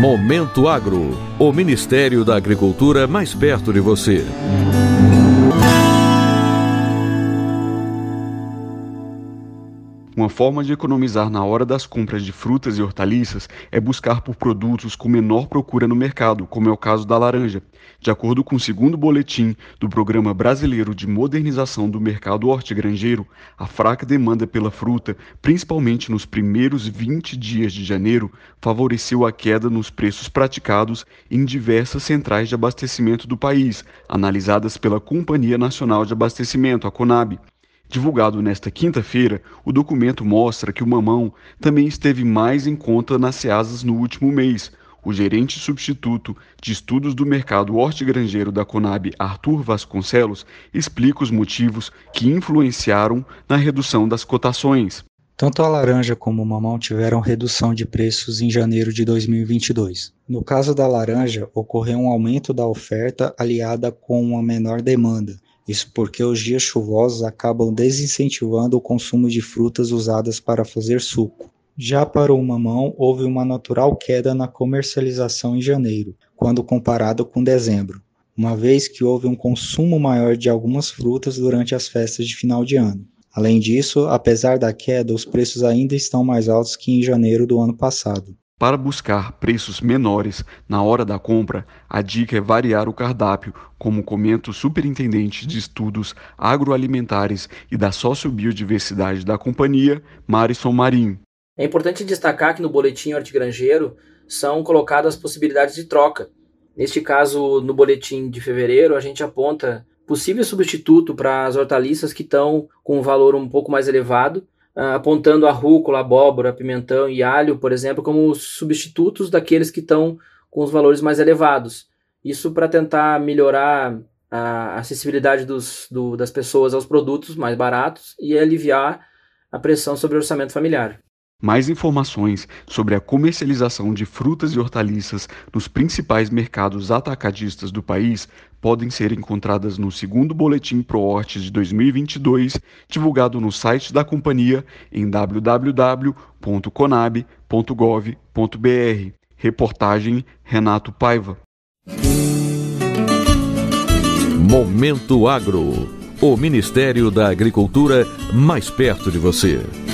Momento Agro, o Ministério da Agricultura mais perto de você. Uma forma de economizar na hora das compras de frutas e hortaliças é buscar por produtos com menor procura no mercado, como é o caso da laranja. De acordo com o segundo boletim do Programa Brasileiro de Modernização do Mercado Hortigranjeiro, a fraca demanda pela fruta, principalmente nos primeiros 20 dias de janeiro, favoreceu a queda nos preços praticados em diversas centrais de abastecimento do país, analisadas pela Companhia Nacional de Abastecimento, a CONAB. Divulgado nesta quinta-feira, o documento mostra que o mamão também esteve mais em conta nas ceasas no último mês. O gerente substituto de estudos do mercado hortigranjeiro da Conab, Arthur Vasconcelos, explica os motivos que influenciaram na redução das cotações. Tanto a laranja como o mamão tiveram redução de preços em janeiro de 2022. No caso da laranja, ocorreu um aumento da oferta aliada com uma menor demanda, isso porque os dias chuvosos acabam desincentivando o consumo de frutas usadas para fazer suco. Já para o mamão, houve uma natural queda na comercialização em janeiro, quando comparado com dezembro, uma vez que houve um consumo maior de algumas frutas durante as festas de final de ano. Além disso, apesar da queda, os preços ainda estão mais altos que em janeiro do ano passado. Para buscar preços menores na hora da compra, a dica é variar o cardápio, como comenta o superintendente de estudos agroalimentares e da sociobiodiversidade da companhia, Marison Marim. É importante destacar que no boletim hortigranjeiro são colocadas possibilidades de troca. Neste caso, no boletim de fevereiro, a gente aponta possível substituto para as hortaliças que estão com um valor um pouco mais elevado ah, apontando a rúcula, abóbora, pimentão e alho, por exemplo, como substitutos daqueles que estão com os valores mais elevados. Isso para tentar melhorar a acessibilidade dos, do, das pessoas aos produtos mais baratos e aliviar a pressão sobre o orçamento familiar. Mais informações sobre a comercialização de frutas e hortaliças nos principais mercados atacadistas do país podem ser encontradas no segundo Boletim ProHortes de 2022, divulgado no site da companhia em www.conab.gov.br. Reportagem Renato Paiva. Momento Agro. O Ministério da Agricultura mais perto de você.